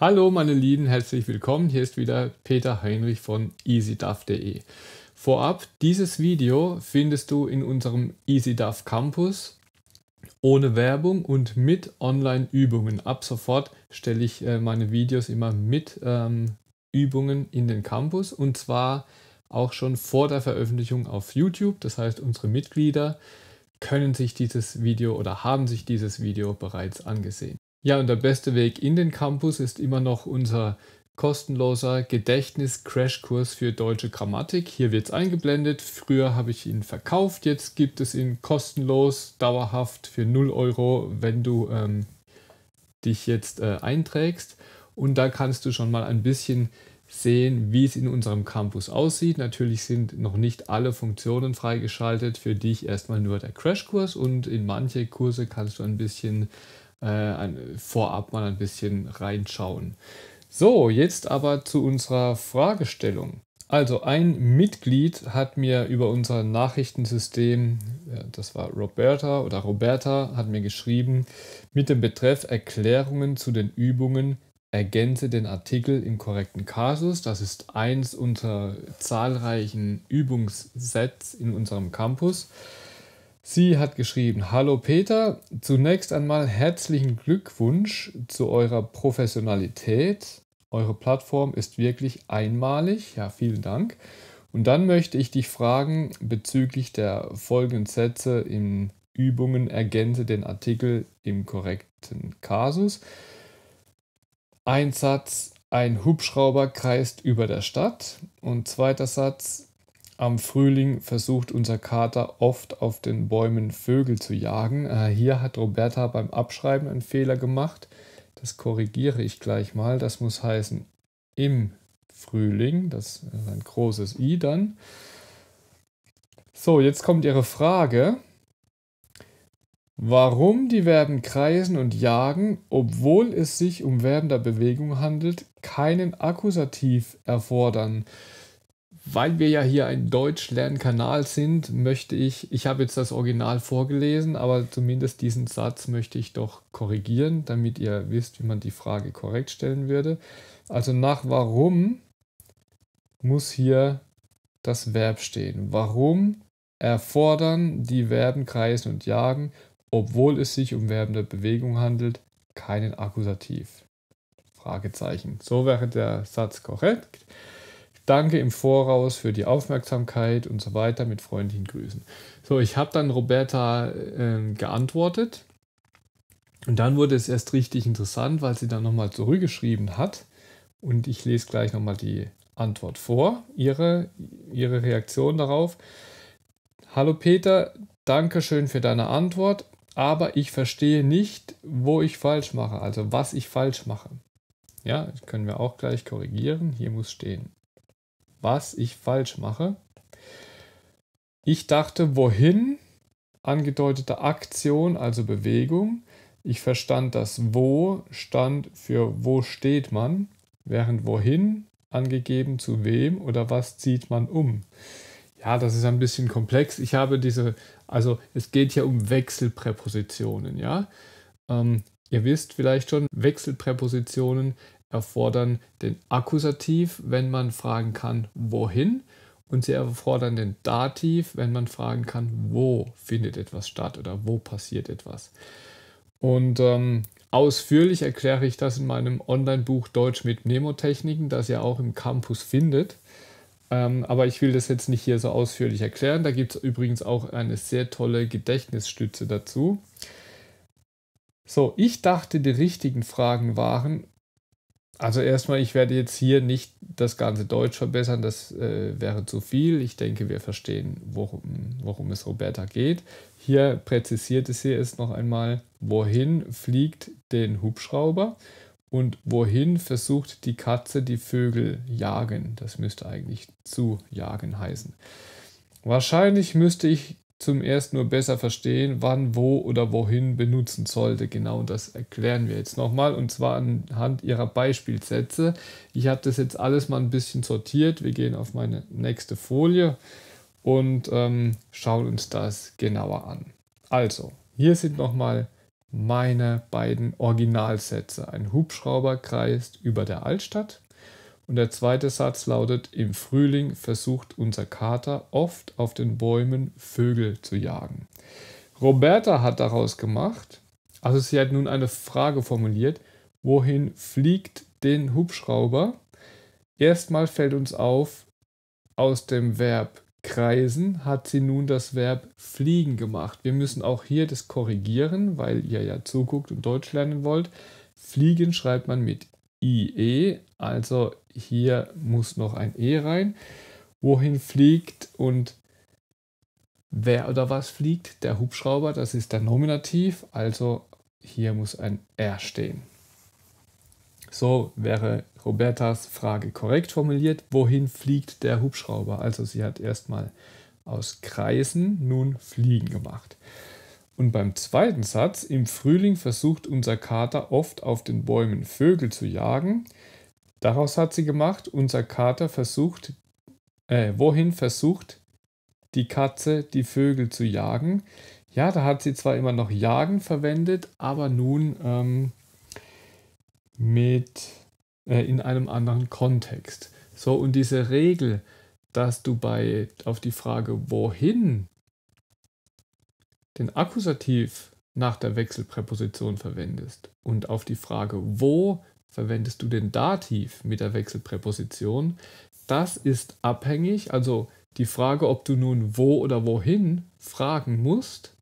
Hallo meine Lieben, herzlich willkommen. Hier ist wieder Peter Heinrich von easyduff.de. Vorab, dieses Video findest du in unserem EasyDuff Campus ohne Werbung und mit Online-Übungen. Ab sofort stelle ich äh, meine Videos immer mit ähm, Übungen in den Campus und zwar auch schon vor der Veröffentlichung auf YouTube. Das heißt, unsere Mitglieder können sich dieses Video oder haben sich dieses Video bereits angesehen. Ja, und der beste Weg in den Campus ist immer noch unser kostenloser Gedächtnis-Crashkurs für deutsche Grammatik. Hier wird es eingeblendet. Früher habe ich ihn verkauft, jetzt gibt es ihn kostenlos, dauerhaft für 0 Euro, wenn du ähm, dich jetzt äh, einträgst. Und da kannst du schon mal ein bisschen sehen, wie es in unserem Campus aussieht. Natürlich sind noch nicht alle Funktionen freigeschaltet, für dich erstmal nur der Crashkurs und in manche Kurse kannst du ein bisschen äh, ein, vorab mal ein bisschen reinschauen. So, jetzt aber zu unserer Fragestellung. Also ein Mitglied hat mir über unser Nachrichtensystem, das war Roberta oder Roberta, hat mir geschrieben, mit dem Betreff Erklärungen zu den Übungen ergänze den Artikel im korrekten Kasus. Das ist eins unter zahlreichen Übungssets in unserem Campus. Sie hat geschrieben, hallo Peter, zunächst einmal herzlichen Glückwunsch zu eurer Professionalität. Eure Plattform ist wirklich einmalig. Ja, vielen Dank. Und dann möchte ich dich fragen bezüglich der folgenden Sätze in Übungen ergänze den Artikel im korrekten Kasus. Ein Satz, ein Hubschrauber kreist über der Stadt. Und zweiter Satz, am Frühling versucht unser Kater oft auf den Bäumen Vögel zu jagen. Äh, hier hat Roberta beim Abschreiben einen Fehler gemacht. Das korrigiere ich gleich mal. Das muss heißen im Frühling. Das ist ein großes I dann. So, jetzt kommt Ihre Frage. Warum die Verben kreisen und jagen, obwohl es sich um Verben der Bewegung handelt, keinen Akkusativ erfordern? weil wir ja hier ein Deutsch-Lernkanal sind, möchte ich, ich habe jetzt das Original vorgelesen, aber zumindest diesen Satz möchte ich doch korrigieren, damit ihr wisst, wie man die Frage korrekt stellen würde. Also nach warum muss hier das Verb stehen. Warum erfordern die Verben kreisen und jagen, obwohl es sich um Verben der Bewegung handelt, keinen Akkusativ? Fragezeichen. So wäre der Satz korrekt. Danke im Voraus für die Aufmerksamkeit und so weiter mit freundlichen Grüßen. So, ich habe dann Roberta äh, geantwortet und dann wurde es erst richtig interessant, weil sie dann nochmal zurückgeschrieben hat und ich lese gleich nochmal die Antwort vor, ihre, ihre Reaktion darauf. Hallo Peter, danke schön für deine Antwort, aber ich verstehe nicht, wo ich falsch mache, also was ich falsch mache. Ja, das können wir auch gleich korrigieren. Hier muss stehen was ich falsch mache. Ich dachte, wohin? Angedeutete Aktion, also Bewegung. Ich verstand, dass wo stand für wo steht man, während wohin angegeben zu wem oder was zieht man um. Ja, das ist ein bisschen komplex. Ich habe diese, also es geht ja um Wechselpräpositionen, ja. Ähm, ihr wisst vielleicht schon, Wechselpräpositionen erfordern den Akkusativ, wenn man fragen kann, wohin. Und sie erfordern den Dativ, wenn man fragen kann, wo findet etwas statt oder wo passiert etwas. Und ähm, ausführlich erkläre ich das in meinem Online-Buch Deutsch mit Mnemotechniken, das ihr auch im Campus findet. Ähm, aber ich will das jetzt nicht hier so ausführlich erklären. Da gibt es übrigens auch eine sehr tolle Gedächtnisstütze dazu. So, ich dachte, die richtigen Fragen waren, also erstmal, ich werde jetzt hier nicht das ganze Deutsch verbessern, das äh, wäre zu viel. Ich denke, wir verstehen, worum, worum es Roberta geht. Hier präzisierte sie es noch einmal, wohin fliegt den Hubschrauber und wohin versucht die Katze die Vögel jagen. Das müsste eigentlich zu jagen heißen. Wahrscheinlich müsste ich zum ersten nur besser verstehen, wann, wo oder wohin benutzen sollte. Genau das erklären wir jetzt nochmal und zwar anhand ihrer Beispielsätze. Ich habe das jetzt alles mal ein bisschen sortiert. Wir gehen auf meine nächste Folie und ähm, schauen uns das genauer an. Also, hier sind nochmal meine beiden Originalsätze. Ein Hubschrauber kreist über der Altstadt und der zweite Satz lautet, im Frühling versucht unser Kater oft auf den Bäumen Vögel zu jagen. Roberta hat daraus gemacht, also sie hat nun eine Frage formuliert, wohin fliegt den Hubschrauber? Erstmal fällt uns auf, aus dem Verb kreisen hat sie nun das Verb fliegen gemacht. Wir müssen auch hier das korrigieren, weil ihr ja zuguckt und Deutsch lernen wollt. Fliegen schreibt man mit IE, also hier muss noch ein E rein. Wohin fliegt und wer oder was fliegt? Der Hubschrauber, das ist der Nominativ, also hier muss ein R stehen. So wäre Robertas Frage korrekt formuliert. Wohin fliegt der Hubschrauber? Also sie hat erstmal aus Kreisen nun Fliegen gemacht. Und beim zweiten Satz, im Frühling versucht unser Kater oft auf den Bäumen Vögel zu jagen. Daraus hat sie gemacht, unser Kater versucht, äh, wohin versucht die Katze die Vögel zu jagen. Ja, da hat sie zwar immer noch jagen verwendet, aber nun ähm, mit äh, in einem anderen Kontext. So, und diese Regel, dass du bei auf die Frage, wohin den Akkusativ nach der Wechselpräposition verwendest und auf die Frage, wo verwendest du den Dativ mit der Wechselpräposition, das ist abhängig, also die Frage, ob du nun wo oder wohin fragen musst,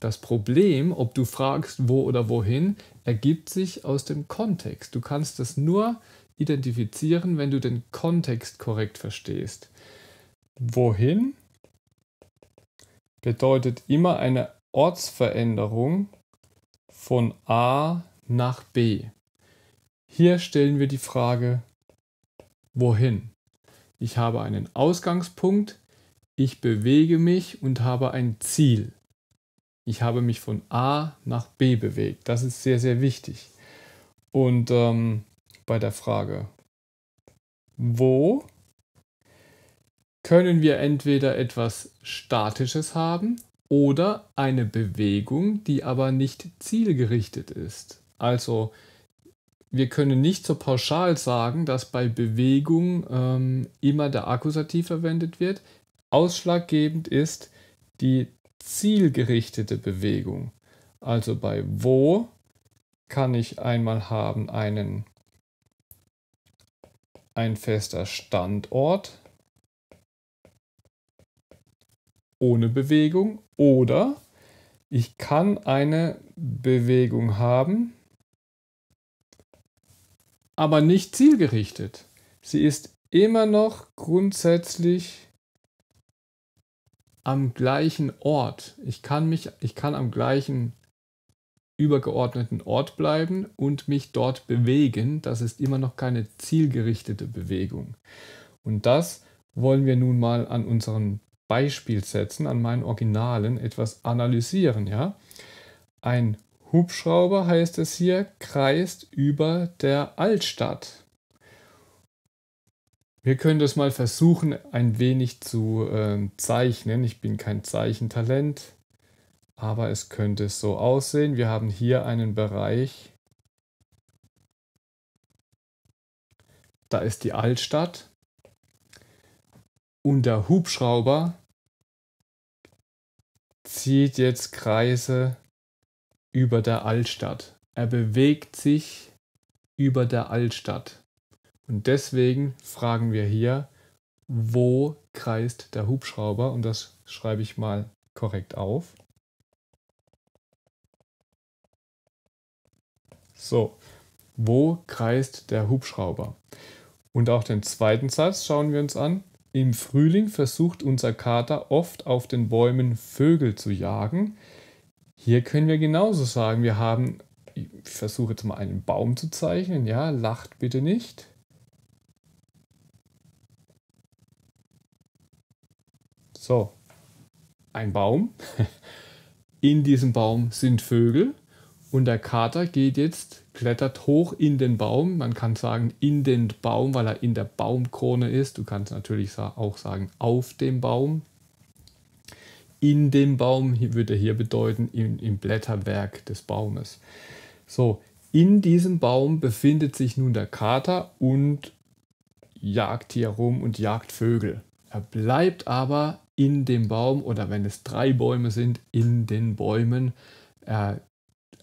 das Problem, ob du fragst wo oder wohin, ergibt sich aus dem Kontext. Du kannst es nur identifizieren, wenn du den Kontext korrekt verstehst. Wohin bedeutet immer eine Ortsveränderung von A nach B. Hier stellen wir die Frage, wohin? Ich habe einen Ausgangspunkt, ich bewege mich und habe ein Ziel. Ich habe mich von A nach B bewegt. Das ist sehr, sehr wichtig. Und ähm, bei der Frage, wo können wir entweder etwas Statisches haben oder eine Bewegung, die aber nicht zielgerichtet ist. Also wir können nicht so pauschal sagen, dass bei Bewegung ähm, immer der Akkusativ verwendet wird. Ausschlaggebend ist die zielgerichtete Bewegung. Also bei wo kann ich einmal haben einen ein fester Standort, ohne Bewegung oder ich kann eine Bewegung haben, aber nicht zielgerichtet. Sie ist immer noch grundsätzlich am gleichen Ort. Ich kann mich, ich kann am gleichen übergeordneten Ort bleiben und mich dort bewegen. Das ist immer noch keine zielgerichtete Bewegung. Und das wollen wir nun mal an unseren setzen, an meinen Originalen etwas analysieren. Ja? Ein Hubschrauber, heißt es hier, kreist über der Altstadt. Wir können das mal versuchen, ein wenig zu äh, zeichnen. Ich bin kein Zeichentalent, aber es könnte so aussehen. Wir haben hier einen Bereich. Da ist die Altstadt. Und der Hubschrauber zieht jetzt Kreise über der Altstadt. Er bewegt sich über der Altstadt. Und deswegen fragen wir hier, wo kreist der Hubschrauber? Und das schreibe ich mal korrekt auf. So, wo kreist der Hubschrauber? Und auch den zweiten Satz schauen wir uns an. Im Frühling versucht unser Kater oft auf den Bäumen Vögel zu jagen. Hier können wir genauso sagen, wir haben, ich versuche jetzt mal einen Baum zu zeichnen, ja, lacht bitte nicht. So, ein Baum. In diesem Baum sind Vögel. Und der Kater geht jetzt, klettert hoch in den Baum. Man kann sagen in den Baum, weil er in der Baumkrone ist. Du kannst natürlich auch sagen auf dem Baum. In dem Baum würde hier bedeuten im, im Blätterwerk des Baumes. So, in diesem Baum befindet sich nun der Kater und jagt hier rum und jagt Vögel. Er bleibt aber in dem Baum oder wenn es drei Bäume sind, in den Bäumen. Er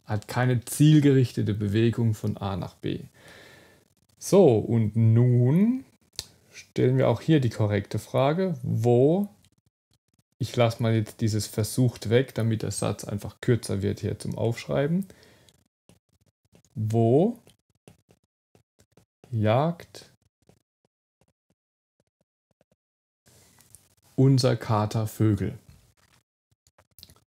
hat keine zielgerichtete Bewegung von A nach B. So, und nun stellen wir auch hier die korrekte Frage, wo, ich lasse mal jetzt dieses versucht weg, damit der Satz einfach kürzer wird hier zum Aufschreiben, wo jagt unser Kater Vögel.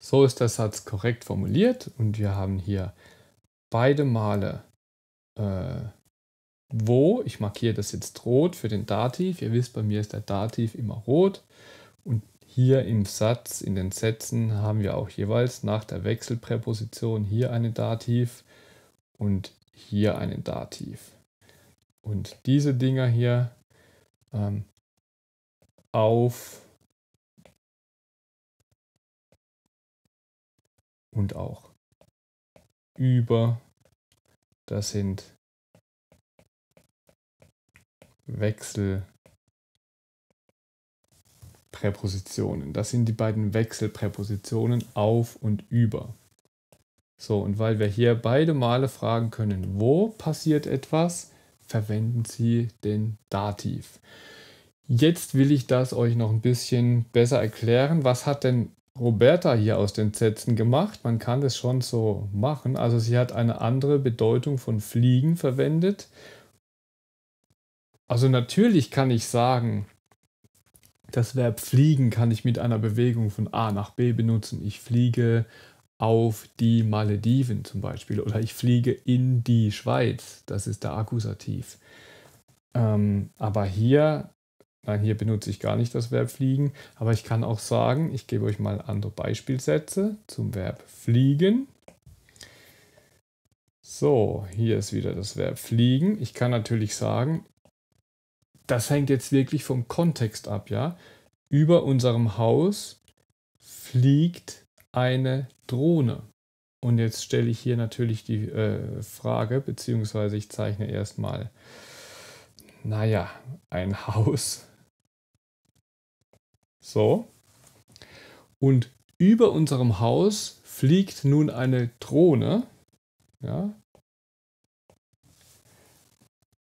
So ist der Satz korrekt formuliert und wir haben hier beide Male äh, wo. Ich markiere das jetzt rot für den Dativ. Ihr wisst, bei mir ist der Dativ immer rot. Und hier im Satz, in den Sätzen haben wir auch jeweils nach der Wechselpräposition hier einen Dativ und hier einen Dativ. Und diese Dinger hier ähm, auf und auch über. Das sind Wechselpräpositionen. Das sind die beiden Wechselpräpositionen auf und über. So, und weil wir hier beide Male fragen können, wo passiert etwas, verwenden Sie den Dativ. Jetzt will ich das euch noch ein bisschen besser erklären. Was hat denn Roberta hier aus den Sätzen gemacht. Man kann das schon so machen. Also sie hat eine andere Bedeutung von fliegen verwendet. Also natürlich kann ich sagen, das Verb fliegen kann ich mit einer Bewegung von A nach B benutzen. Ich fliege auf die Malediven zum Beispiel oder ich fliege in die Schweiz. Das ist der Akkusativ. Ähm, aber hier Nein, hier benutze ich gar nicht das Verb fliegen, aber ich kann auch sagen, ich gebe euch mal andere Beispielsätze zum Verb fliegen. So, hier ist wieder das Verb fliegen. Ich kann natürlich sagen, das hängt jetzt wirklich vom Kontext ab, ja. Über unserem Haus fliegt eine Drohne. Und jetzt stelle ich hier natürlich die äh, Frage, beziehungsweise ich zeichne erstmal, naja, ein Haus so. Und über unserem Haus fliegt nun eine Drohne. Ja.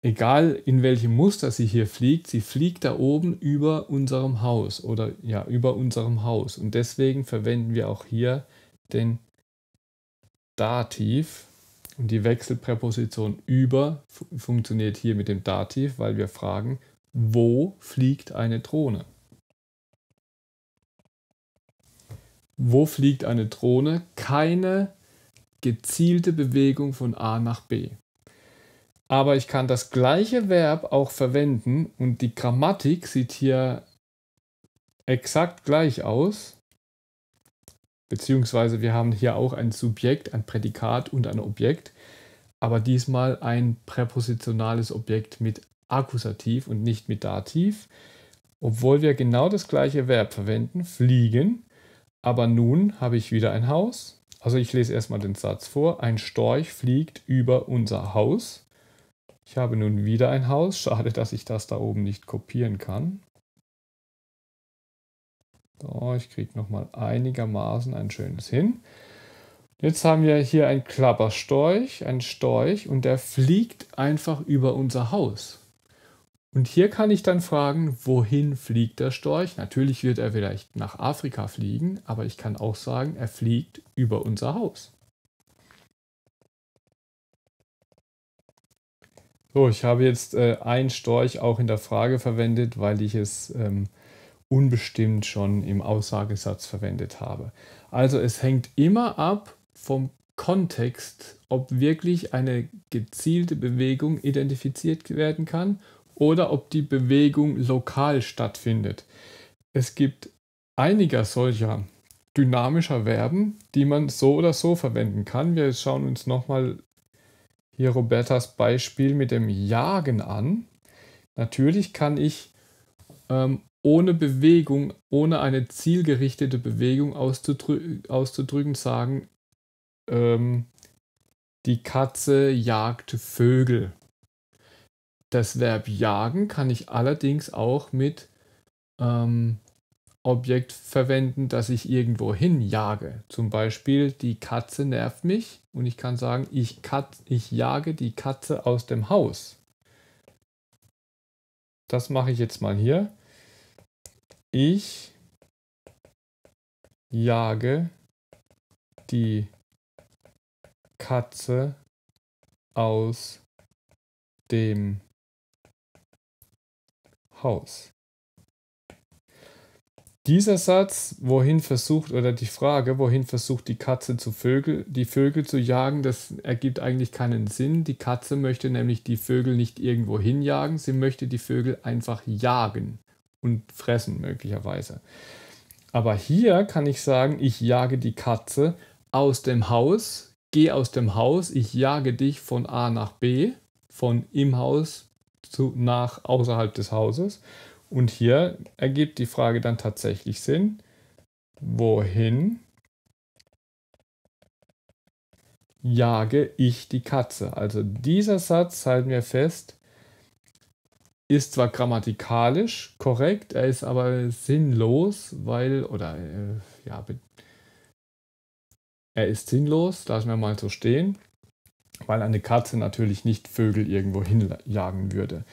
Egal in welchem Muster sie hier fliegt, sie fliegt da oben über unserem Haus oder ja, über unserem Haus. Und deswegen verwenden wir auch hier den Dativ. Und die Wechselpräposition über funktioniert hier mit dem Dativ, weil wir fragen, wo fliegt eine Drohne? wo fliegt eine Drohne, keine gezielte Bewegung von A nach B. Aber ich kann das gleiche Verb auch verwenden und die Grammatik sieht hier exakt gleich aus. Beziehungsweise wir haben hier auch ein Subjekt, ein Prädikat und ein Objekt, aber diesmal ein präpositionales Objekt mit Akkusativ und nicht mit Dativ. Obwohl wir genau das gleiche Verb verwenden, fliegen, aber nun habe ich wieder ein Haus. Also ich lese erstmal den Satz vor. Ein Storch fliegt über unser Haus. Ich habe nun wieder ein Haus. Schade, dass ich das da oben nicht kopieren kann. So, ich kriege nochmal einigermaßen ein schönes hin. Jetzt haben wir hier ein Klapperstorch, ein Storch und der fliegt einfach über unser Haus. Und hier kann ich dann fragen, wohin fliegt der Storch? Natürlich wird er vielleicht nach Afrika fliegen, aber ich kann auch sagen, er fliegt über unser Haus. So, ich habe jetzt äh, ein Storch auch in der Frage verwendet, weil ich es ähm, unbestimmt schon im Aussagesatz verwendet habe. Also es hängt immer ab vom Kontext, ob wirklich eine gezielte Bewegung identifiziert werden kann oder ob die Bewegung lokal stattfindet. Es gibt einiger solcher dynamischer Verben, die man so oder so verwenden kann. Wir schauen uns nochmal hier Robertas Beispiel mit dem Jagen an. Natürlich kann ich ähm, ohne Bewegung, ohne eine zielgerichtete Bewegung auszudrü auszudrücken, sagen, ähm, die Katze jagt Vögel das Verb jagen kann ich allerdings auch mit ähm, Objekt verwenden, dass ich irgendwo hin jage. Zum Beispiel, die Katze nervt mich und ich kann sagen, ich, Kat ich jage die Katze aus dem Haus. Das mache ich jetzt mal hier. Ich jage die Katze aus dem Haus. Haus. Dieser Satz, wohin versucht, oder die Frage, wohin versucht die Katze zu Vögel, die Vögel zu jagen, das ergibt eigentlich keinen Sinn. Die Katze möchte nämlich die Vögel nicht irgendwo hinjagen, sie möchte die Vögel einfach jagen und fressen möglicherweise. Aber hier kann ich sagen, ich jage die Katze aus dem Haus, geh aus dem Haus, ich jage dich von A nach B, von im Haus zu, nach außerhalb des Hauses. Und hier ergibt die Frage dann tatsächlich Sinn, wohin jage ich die Katze? Also dieser Satz, halten wir fest, ist zwar grammatikalisch korrekt, er ist aber sinnlos, weil, oder äh, ja, er ist sinnlos, lassen wir mal so stehen, weil eine Katze natürlich nicht Vögel irgendwo hinjagen würde.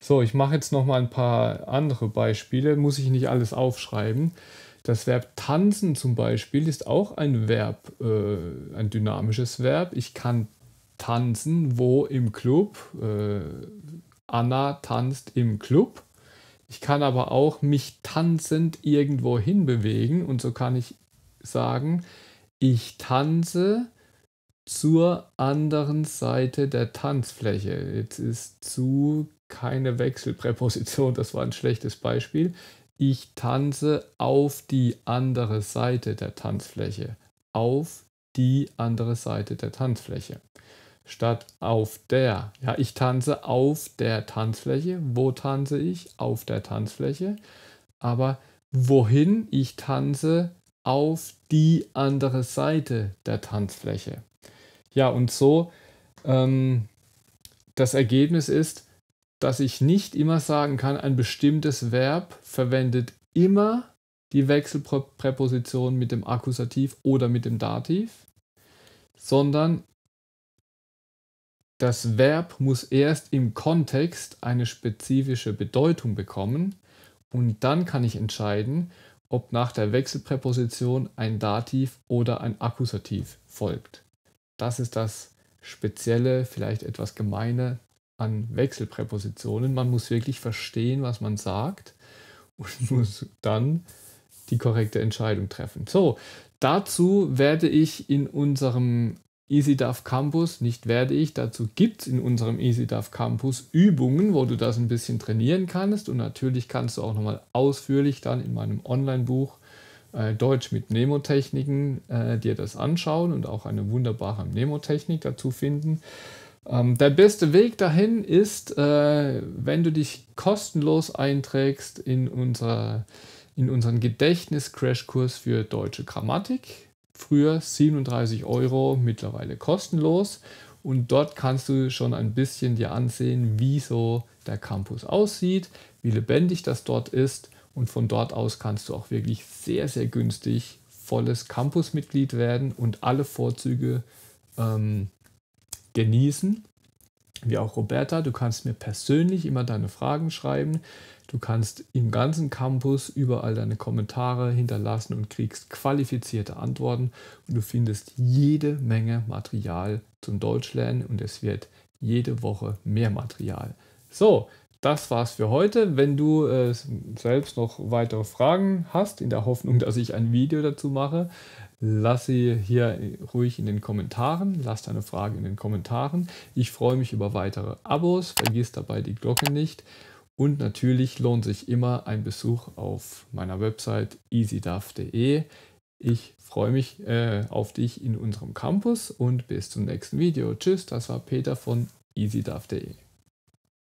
So, ich mache jetzt noch mal ein paar andere Beispiele, muss ich nicht alles aufschreiben. Das Verb tanzen zum Beispiel ist auch ein Verb, äh, ein dynamisches Verb. Ich kann tanzen, wo im Club. Äh, Anna tanzt im Club. Ich kann aber auch mich tanzend irgendwo hin bewegen und so kann ich sagen, ich tanze zur anderen Seite der Tanzfläche. Jetzt ist zu keine Wechselpräposition, das war ein schlechtes Beispiel. Ich tanze auf die andere Seite der Tanzfläche. Auf die andere Seite der Tanzfläche. Statt auf der. Ja, ich tanze auf der Tanzfläche. Wo tanze ich? Auf der Tanzfläche. Aber wohin? Ich tanze auf die andere Seite der Tanzfläche. Ja, und so, ähm, das Ergebnis ist, dass ich nicht immer sagen kann, ein bestimmtes Verb verwendet immer die Wechselpräposition mit dem Akkusativ oder mit dem Dativ, sondern das Verb muss erst im Kontext eine spezifische Bedeutung bekommen und dann kann ich entscheiden, ob nach der Wechselpräposition ein Dativ oder ein Akkusativ folgt. Das ist das Spezielle, vielleicht etwas Gemeine an Wechselpräpositionen. Man muss wirklich verstehen, was man sagt und muss dann die korrekte Entscheidung treffen. So, dazu werde ich in unserem EasyDAF Campus, nicht werde ich, dazu gibt es in unserem EasyDAF Campus Übungen, wo du das ein bisschen trainieren kannst und natürlich kannst du auch nochmal ausführlich dann in meinem Online-Buch äh, Deutsch mit Nemotechniken äh, dir das anschauen und auch eine wunderbare Nemotechnik dazu finden. Ähm, der beste Weg dahin ist, äh, wenn du dich kostenlos einträgst in, unser, in unseren Gedächtnis-Crashkurs für deutsche Grammatik. Früher 37 Euro, mittlerweile kostenlos. Und dort kannst du schon ein bisschen dir ansehen, wie so der Campus aussieht, wie lebendig das dort ist und von dort aus kannst du auch wirklich sehr, sehr günstig volles Campusmitglied werden und alle Vorzüge ähm, genießen. Wie auch Roberta, du kannst mir persönlich immer deine Fragen schreiben. Du kannst im ganzen Campus überall deine Kommentare hinterlassen und kriegst qualifizierte Antworten. Und du findest jede Menge Material zum Deutschlernen und es wird jede Woche mehr Material. So, das war's für heute. Wenn du äh, selbst noch weitere Fragen hast, in der Hoffnung, dass ich ein Video dazu mache, lass sie hier ruhig in den Kommentaren. Lass deine Frage in den Kommentaren. Ich freue mich über weitere Abos. Vergiss dabei die Glocke nicht. Und natürlich lohnt sich immer ein Besuch auf meiner Website easyduff.de. Ich freue mich äh, auf dich in unserem Campus und bis zum nächsten Video. Tschüss, das war Peter von easyduff.de.